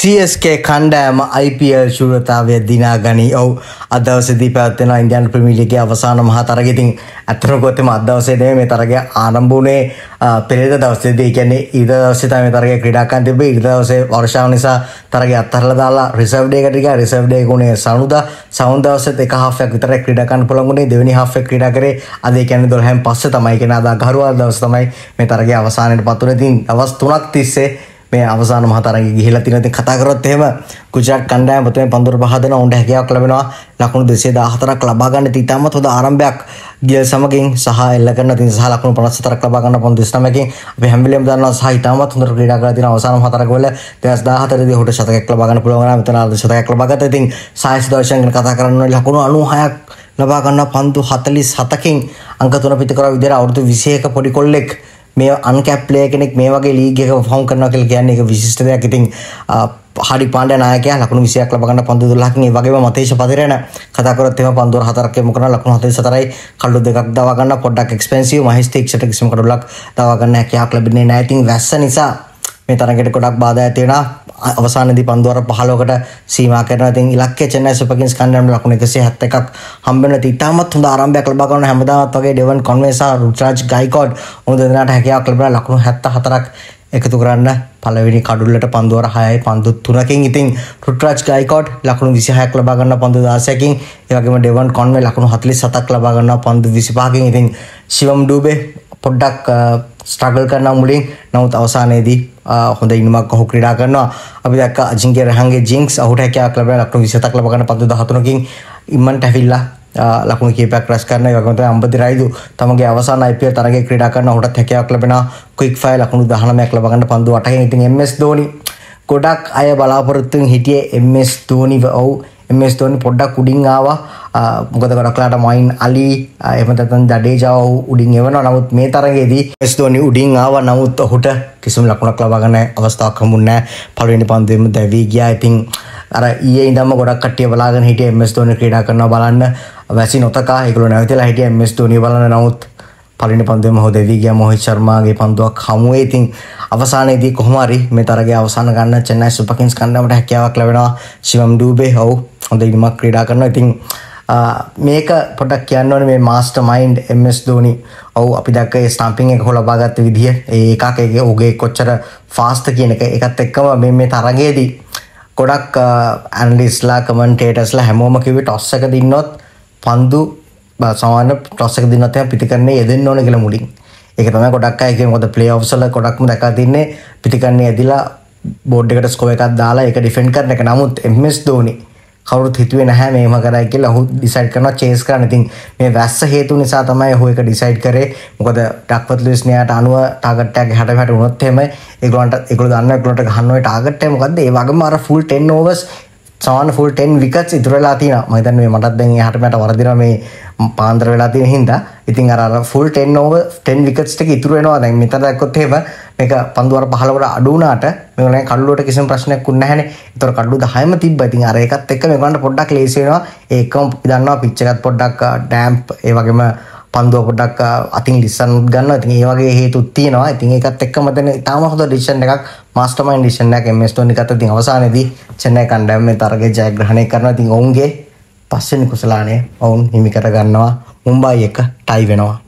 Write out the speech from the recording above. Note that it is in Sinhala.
සස්කේ කණ්ඩෑම IPL ශූරතාවය දිනාගනී ඔවු අදවසදී පැත්වෙන ඉන්දයන් ප්‍රමිලික අවසාන මහතරගෙතින් ඇතන ගොතම අදවසේදේ මේ තරග ආරම්භූනේ පෙරේද දවස්සේදී කියන්නේ ඉද දවස්්‍යතම තරග ක්‍රඩාකන් තිබ ඉරිදවසේ වර්ෂාව නිසා තරග අත්තරල දාලා රිසව්ඩේකටික රිසව්ඩේකුණේ සනුද සෞන්දවස එකහක් විතර ක්‍රඩකන් පුළගුණේ දෙවනි හක් ක්‍රඩා කරේ අද කියැන දොහන් පස්ස තමයි කෙන අදා ගරුවල් දවස් තමයි මේ තරගේ අවසානයට පතුරතින් අවස් තුනක් තිස්සේ මේ අවසාන මහතරගේ ගිහිලා තියෙන ඉතින් කතා කරොත් එහෙම ගුජරාට් කණ්ඩායම ප්‍රථම පන්දුර පහ දෙන උණ්ඩ හැකියාවක් ලැබෙනවා ලකුණු 214ක් ලබා ගන්න ඉතින් ඉතාමත් හොඳ ආරම්භයක් ගියල් සමගින් සහ එල්ල කරන ඉතින් සහ ලකුණු 54ක් ලබා ගන්න පොන්දු 29කින් අපි හැම වෙලෙම දන්නවා සහ ඉතාමත් හොඳ ක්‍රීඩා කරලා තියෙන අවසාන මහතරක වෙල 2014 දී හොට ශතකයක් ලබා ගන්න පුළුවන් වුණා මෙතන අර්ධ ශතකයක් ලබා ගත්තා ඉතින් සායස් දර්ශන් ගැන කතා කරන්න ලකුණු 96ක් ලබා ගන්න පන්දු 47කින් අංක තුන පිටකර විදිහට අවුරුදු 21ක පොඩි කොල්ලෙක් මේ අන්කැප්ලය කෙනෙක් මේ වගේ ලීගක ෆෝම් කරන කල් කියන්නේ එක විශිෂ්ට දෙයක් ඉතින් හරි පාඩ නායක ලකුණු විසියක් ලබගන්න පන්දු දුල්ලහකින් වගේ මතේශ පදිරන කතකරත් එම පන්දුර හතරක් යොමු කරන ලකුණු හතේ සතරයි කල්ලු දෙකක් දවා ගන්න පොඩ්ඩක් එක්ස්පෙන්සිව් මහිස්තික්ෂට කිසිම කඩුලක් දවා ගන්න හැකියාවක් ලැබෙන්නේ නැහැ ඉතින් වැස්ස නිසා මේ තරගෙට ගොඩක් බාධා ඇති වෙනවා අවසානයේදී පන්දුවර 15කට සීමා කරන ඉතින් ඉලක්කය චෙන්නයි සුපර් කිංග්ස් කණ්ඩායමට ලකුණු 171ක් හම්බෙන ඉතින් ඉතාමත් හොඳ ආරම්භයක් ලබා ගන්න හැමදාමත් වගේ ඩෙවන් කොන්වේ සහ රුත්‍රාජ් ගයිකෝඩ් උන් දෙදෙනාට හැකියාවක් ලැබුණා ලකුණු 74ක් එකතු කරන්න පළවෙනි කඩුල්ලට පන්දුවර 6යි පන්දු 3කින් ඉතින් රුට්‍රාජ් ගයිකෝට් ලකුණු 26ක් ලබා ගන්නවා පන්දු 16කින් ඒ වගේම ඩෙවන් කොන්වේ ලකුණු 47ක් ලබා ගන්නවා පන්දු 25කින් ඉතින් ශිවම් ඩූබේ පොඩ්ඩක් ස්ට්‍රගල් කරන මුලින් නමුත් අවසානයේදී හොඳ ඉන්නමක් ඔහු ක්‍රඩා කරනවා අපි දක් අජිගේ රහගේ ජිංක්ස් අහුට හැකයක් ලබ ලක්ු විසතක් ලබගන පද දහතුනකින් ඉම්මන්ට ඇවිල්ලා ලකුණ කේපයක් රැස් කරන ගමත අම්බති රයිදු තමගේ අවසාන අයිපය තරගේ ක්‍රඩා කරන හොට හැකයක් ලබෙන කුයික් ෆයි ලකුණු දහනමයක් ලබගන්න පන්ඳු අටහ ඉති එම්ස් දෝනි ගොඩක් අය බලාපොරොත්තුන් හිටිය එම්ස් දෝනිව ඔවු එමස් තෝනි පොඩ්ඩක් උඩින් ආවා මොකද ගොඩක්ලාට මයින් අලි එමතතන් ජඩේජාව උඩින් එවන නමුත් මේ තරගේදී ස්තෝනි උඩින් ආව නමුත් ඔහුට කිසිම ලකුණක් ලබාගන්න අවස්ථාවක් හමුන්නෑ පළවෙනි පන්දුවෙම දැවී ගියා ඉතින් අර ඊයේ ඉඳන්ම ගොඩක් කට්ටිය බලාගෙන හිටිය එම්ස් තෝනි ක්‍රීඩා කරනවා බලන්න වැසි නොතකා ඒගොල්ලෝ නැවතිලා හිටිය එම්ස් තෝනි බලන නමුත් පලින පන්දම හෝ දෙවීගේ මොහි චර්මාගේ පන්දුවක් හමුවේ ඉතින් අවසානයේදී කොහොමරි මේ තරගේ අවසාන ගන්න චෙන්නයි සුපකින්ස් කණ්ඩාමට හැකියාවක් ලැබෙනවා ශිවම් ඩූබේ ඔව් හොඳ ඉනිමක් ක්‍රීඩා කරනවා ඉතින් මේක පොඩක් කියන්නවන මේ මාස්ට මයින්් එම්ස් දෝනි ඔවු අපි දක්ක ස්ටම්පිං එක හොලබාගත්ත විදිහ ඒකාකගේ ඔගේ කොච්චර ෆාස්ත කියන එක එකත් එක්කම මේ මේ තරගේදී ගොඩක් ඇන්ඩිස්ලා කමන්ටේටස්ලා හැමෝම කිවට ඔස්සක දින්නොත් පන්දු සමාන ප්‍රස්සක දිනත්ය පිතිකරන්නේ යෙදෙන් ඕන කියලා මුලින් ඒක තම ගොඩක් අයක මොද ප්ලේ ඔ්සල ගොඩක්ම දකා තින්නේ පිතිකරන්නේ ඇදිලා බෝඩ් එකට ස්කෝ එකක් දාලා එක ඩිෆෙන්ඩ් කරන එක නමුත් එම්ස් දෝනි කවරුත් හිතුවේ නැහැ මේම කරයි කියලා ඔහු ඩිසයිඩ් කරනවා චේස් කරන්න. ඉතින් මේ වැස්ස හේතු නිසා තමයි ඔහු ඒක ඩිසයිඩ් කරේ. මොකද ඩක්වත් ලුයිස් න්යායට අනුව ටාගට් එකක් 60 60 වුණොත් එහෙම ඒගොල්ලන්ට ඒගොල්ලෝ දන්නවා ඒගොල්ලන්ට ගන්න ওই ටාගට් එක මොකද්ද? ඒ වගේම අර ෆුල් 10 ඕවර්ස් සාන ෆුල් 10 විකට්ස් ඉතුරු වෙලා තියෙනවා. මම හිතන්නේ මේ මටත් දැන් එහාට මෙහාට වරදිනවා මේ පාන්දර වෙලා තියෙන හින්දා. ඉතින් අර අර ෆුල් 10 over 10 විකට්ස් ටික ඉතුරු වෙනවා. දැන් මෙතන දැක්කොත් එහෙම මේක පන්දුවර 15කට අඩු වුණාට මේගොල්ලන් කඩලුවට කිසිම ප්‍රශ්නයක් උන්නේ නැහනේ. ඒතර කඩලු 10ම තිබ්බා. ඉතින් අර ඒකත් එක්ක මේගොල්ලන්ට පොඩ්ඩක් ලේසි වෙනවා. ඒකම දන්නවා පිච් එකත් පොඩ්ඩක් ඩැම්ප් uh, ඒ වගේම පන්දුව පොඩක් අතින් ලිස්සන් ගන්න ඉතින් ඒ වගේ හේතුත් තියෙනවා. ඉතින් ඒකත් එක්කම දැන් තාම හොඳ ඩිසිෂන් එකක් මාස්ටර්මයින්ඩ් ඩිසිෂන් එකක් MS ධෝනි ගත්තා. ඉතින් අවසානයේදී චෙන්නයි කණ්ඩායම මේ තරගය ජයග්‍රහණය කරනවා. ඉතින් ඔවුන්ගේ පස්වෙනි කුසලානය ඔවුන් හිමි කර ගන්නවා. මුම්බයි එක ටයි වෙනවා.